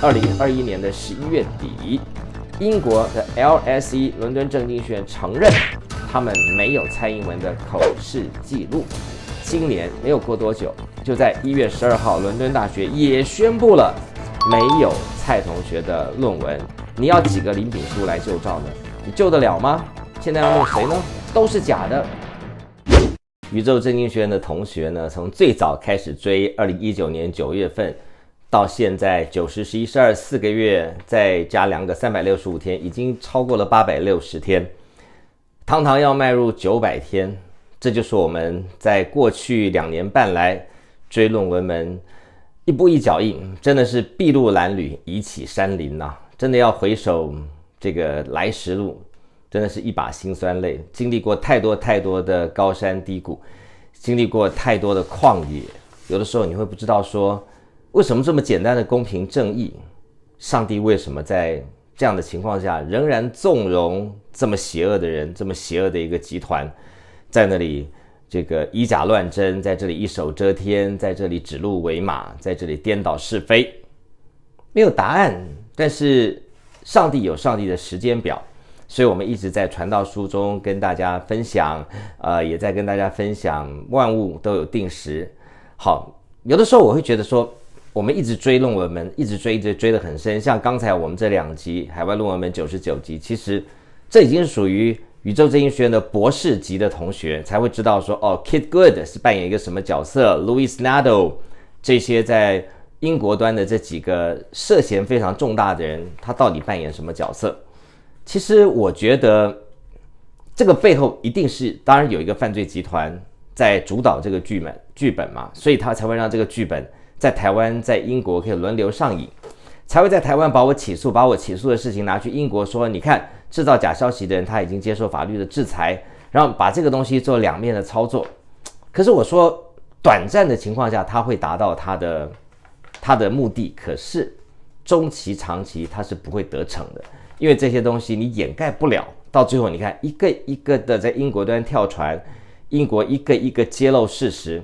二零二一年的十一月底，英国的 LSE 伦敦政经学院承认他们没有蔡英文的口试记录。今年没有过多久，就在一月十二号，伦敦大学也宣布了没有蔡同学的论文。你要几个林炳书来救赵呢？你救得了吗？现在要弄谁呢？都是假的。宇宙政经学院的同学呢，从最早开始追二零一九年九月份。到现在九十、十一、十二四个月，再加两个三百六十五天，已经超过了八百六十天。堂堂要迈入九百天，这就是我们在过去两年半来追论文门，一步一脚印，真的是筚路蓝缕，以启山林呐！真的要回首这个来时路，真的是一把辛酸泪，经历过太多太多的高山低谷，经历过太多的旷野，有的时候你会不知道说。为什么这么简单的公平正义？上帝为什么在这样的情况下仍然纵容这么邪恶的人、这么邪恶的一个集团，在那里这个以假乱真，在这里一手遮天，在这里指鹿为马，在这里颠倒是非？没有答案。但是上帝有上帝的时间表，所以我们一直在传道书中跟大家分享，呃，也在跟大家分享，万物都有定时。好，有的时候我会觉得说。我们一直追论文们，一直追，一直追得很深。像刚才我们这两集海外论文们九十九集，其实这已经属于宇宙精英学院的博士级的同学才会知道。说哦，Kid Good 是扮演一个什么角色？Louis Nado 这些在英国端的这几个涉嫌非常重大的人，他到底扮演什么角色？其实我觉得这个背后一定是，当然有一个犯罪集团在主导这个剧本，剧本嘛，所以他才会让这个剧本。在台湾，在英国可以轮流上瘾，才会在台湾把我起诉，把我起诉的事情拿去英国说。你看，制造假消息的人他已经接受法律的制裁，然后把这个东西做两面的操作。可是我说，短暂的情况下他会达到他的他的目的，可是中期、长期他是不会得逞的，因为这些东西你掩盖不了。到最后，你看一个一个的在英国端跳船，英国一个一个揭露事实。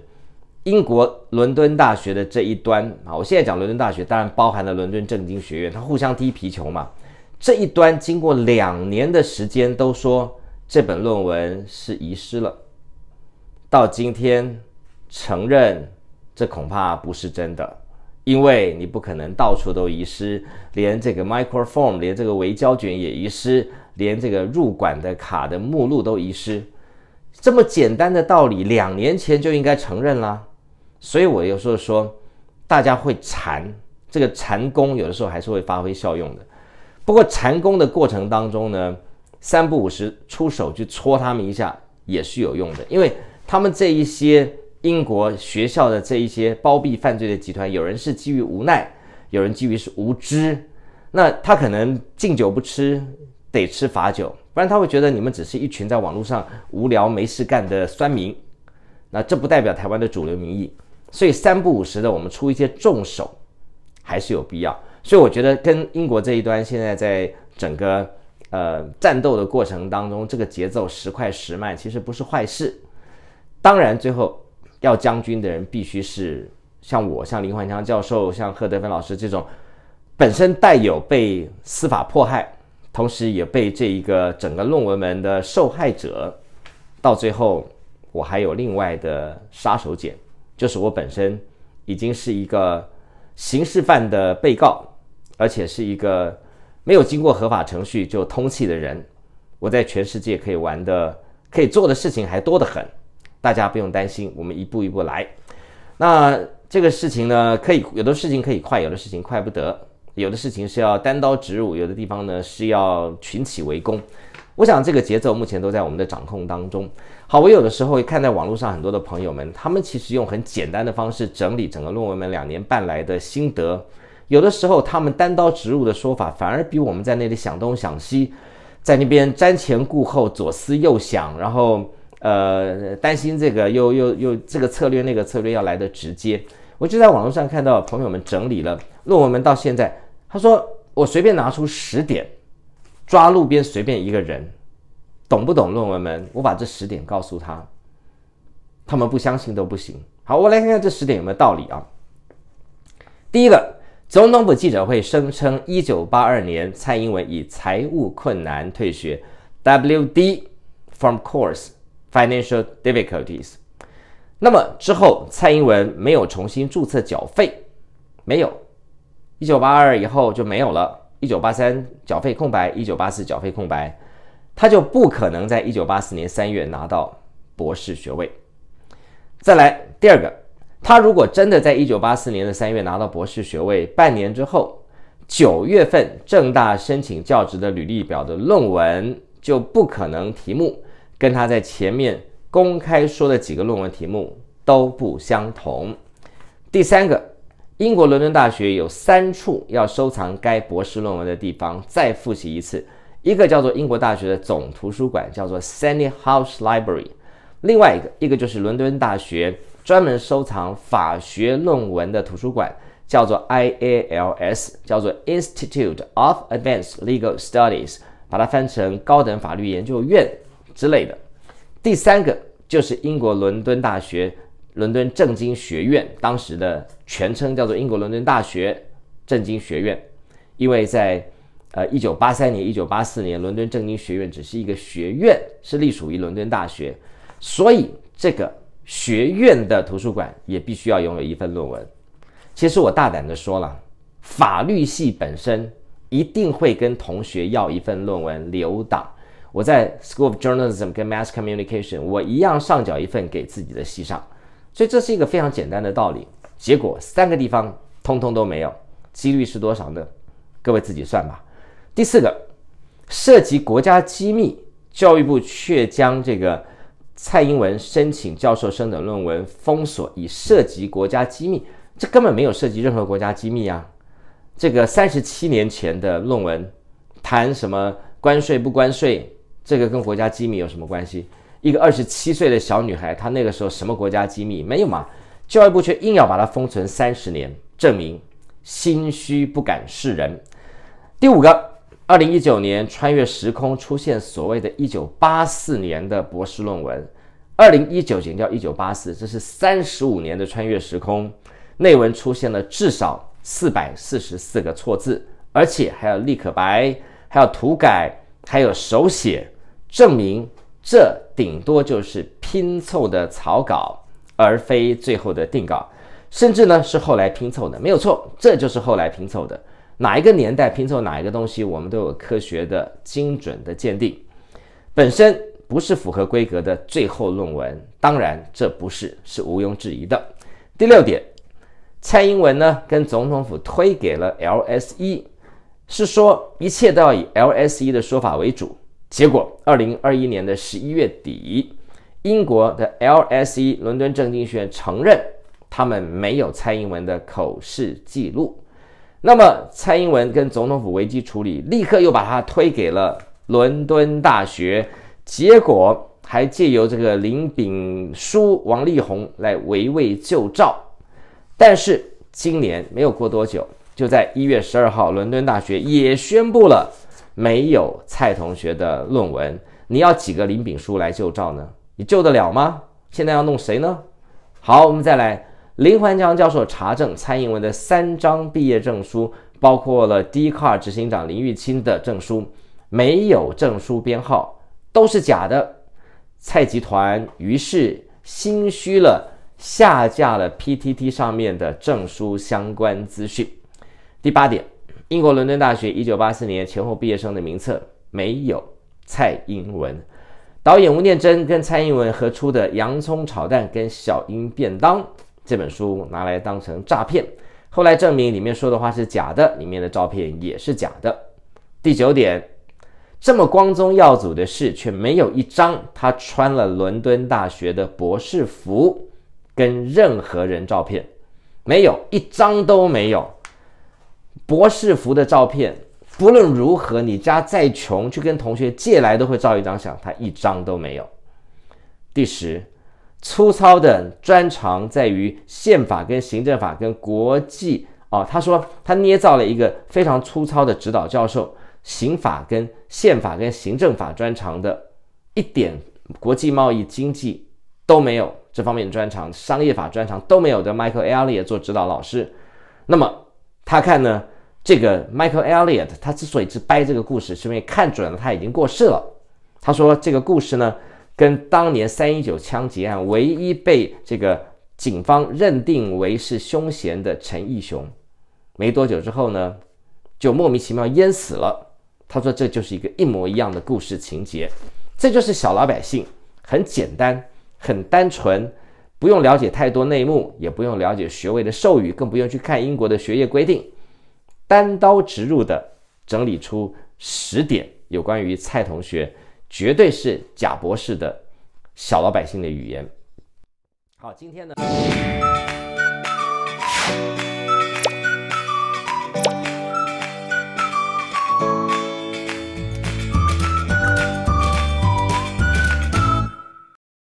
英国伦敦大学的这一端啊，我现在讲伦敦大学，当然包含了伦敦政经学院，它互相踢皮球嘛。这一端经过两年的时间，都说这本论文是遗失了，到今天承认这恐怕不是真的，因为你不可能到处都遗失，连这个 microform，连这个微胶卷也遗失，连这个入馆的卡的目录都遗失，这么简单的道理，两年前就应该承认啦。所以，我有时候说，大家会馋，这个馋功有的时候还是会发挥效用的。不过，馋功的过程当中呢，三不五时出手去戳他们一下也是有用的。因为他们这一些英国学校的这一些包庇犯罪的集团，有人是基于无奈，有人基于是无知。那他可能敬酒不吃得吃罚酒，不然他会觉得你们只是一群在网络上无聊没事干的酸民。那这不代表台湾的主流民意。所以三不五十的，我们出一些重手，还是有必要。所以我觉得，跟英国这一端现在在整个呃战斗的过程当中，这个节奏时快时慢，其实不是坏事。当然，最后要将军的人必须是像我、像林焕强教授、像贺德芬老师这种本身带有被司法迫害，同时也被这一个整个论文门的受害者。到最后，我还有另外的杀手锏。就是我本身已经是一个刑事犯的被告，而且是一个没有经过合法程序就通气的人。我在全世界可以玩的、可以做的事情还多得很，大家不用担心，我们一步一步来。那这个事情呢，可以有的事情可以快，有的事情快不得。有的事情是要单刀直入，有的地方呢是要群起围攻。我想这个节奏目前都在我们的掌控当中。好，我有的时候会看在网络上很多的朋友们，他们其实用很简单的方式整理整个论文们两年半来的心得。有的时候他们单刀直入的说法，反而比我们在那里想东想西，在那边瞻前顾后、左思右想，然后呃担心这个又又又这个策略那个策略要来的直接。我就在网络上看到朋友们整理了论文们到现在。他说：“我随便拿出十点，抓路边随便一个人，懂不懂论文们？我把这十点告诉他，他们不相信都不行。好，我来看看这十点有没有道理啊。第一个，总统府记者会声称，一九八二年蔡英文以财务困难退学，WD from course financial difficulties。那么之后，蔡英文没有重新注册缴费，没有。”一九八二以后就没有了。一九八三缴费空白，一九八四缴费空白，他就不可能在一九八四年三月拿到博士学位。再来第二个，他如果真的在一九八四年的三月拿到博士学位，半年之后九月份正大申请教职的履历表的论文就不可能题目跟他在前面公开说的几个论文题目都不相同。第三个。英国伦敦大学有三处要收藏该博士论文的地方，再复习一次。一个叫做英国大学的总图书馆，叫做 Sunny House Library；另外一个，一个就是伦敦大学专门收藏法学论文的图书馆，叫做 IALS，叫做 Institute of Advanced Legal Studies，把它翻成高等法律研究院之类的。第三个就是英国伦敦大学。伦敦政经学院当时的全称叫做英国伦敦大学政经学院，因为在呃一九八三年一九八四年伦敦政经学院只是一个学院，是隶属于伦敦大学，所以这个学院的图书馆也必须要拥有一份论文。其实我大胆的说了，法律系本身一定会跟同学要一份论文留档。我在 School of Journalism 跟 Mass Communication，我一样上缴一份给自己的系上。所以这是一个非常简单的道理，结果三个地方通通都没有，几率是多少呢？各位自己算吧。第四个，涉及国家机密，教育部却将这个蔡英文申请教授生的论文封锁，以涉及国家机密，这根本没有涉及任何国家机密啊！这个三十七年前的论文，谈什么关税不关税，这个跟国家机密有什么关系？一个二十七岁的小女孩，她那个时候什么国家机密没有嘛？教育部却硬要把它封存三十年，证明心虚不敢示人。第五个，二零一九年穿越时空出现所谓的一九八四年的博士论文，二零一九年叫一九八四，这是三十五年的穿越时空。内文出现了至少四百四十四个错字，而且还有立可白，还有涂改，还有手写，证明这。顶多就是拼凑的草稿，而非最后的定稿，甚至呢是后来拼凑的，没有错，这就是后来拼凑的。哪一个年代拼凑哪一个东西，我们都有科学的精准的鉴定，本身不是符合规格的最后论文，当然这不是，是毋庸置疑的。第六点，蔡英文呢跟总统府推给了 LSE，是说一切都要以 LSE 的说法为主。结果，二零二一年的十一月底，英国的 LSE 伦敦政经学院承认他们没有蔡英文的口试记录。那么，蔡英文跟总统府危机处理立刻又把他推给了伦敦大学。结果还借由这个林炳书、王力宏来围魏救赵。但是今年没有过多久，就在一月十二号，伦敦大学也宣布了。没有蔡同学的论文，你要几个林炳书来救赵呢？你救得了吗？现在要弄谁呢？好，我们再来。林环强教授查证蔡英文的三张毕业证书，包括了 D Car 执行长林玉清的证书，没有证书编号，都是假的。蔡集团于是心虚了，下架了 PTT 上面的证书相关资讯。第八点。英国伦敦大学一九八四年前后毕业生的名册没有蔡英文。导演吴念真跟蔡英文合出的《洋葱炒蛋》跟《小英便当》这本书拿来当成诈骗，后来证明里面说的话是假的，里面的照片也是假的。第九点，这么光宗耀祖的事，却没有一张他穿了伦敦大学的博士服跟任何人照片，没有一张都没有。博士服的照片，不论如何，你家再穷，去跟同学借来都会照一张相。他一张都没有。第十，粗糙的专长在于宪法跟行政法跟国际啊。他说他捏造了一个非常粗糙的指导教授，刑法跟宪法跟行政法专长的，一点国际贸易经济都没有这方面专长，商业法专长都没有的 Michael a l l e t 做指导老师。那么他看呢？这个 Michael Elliot 他之所以是掰这个故事，是因为看准了他已经过世了。他说这个故事呢，跟当年三一九枪击案唯一被这个警方认定为是凶嫌的陈义雄，没多久之后呢，就莫名其妙淹死了。他说这就是一个一模一样的故事情节，这就是小老百姓很简单、很单纯，不用了解太多内幕，也不用了解学位的授予，更不用去看英国的学业规定。单刀直入的整理出十点有关于蔡同学绝对是假博士的小老百姓的语言。好，今天呢？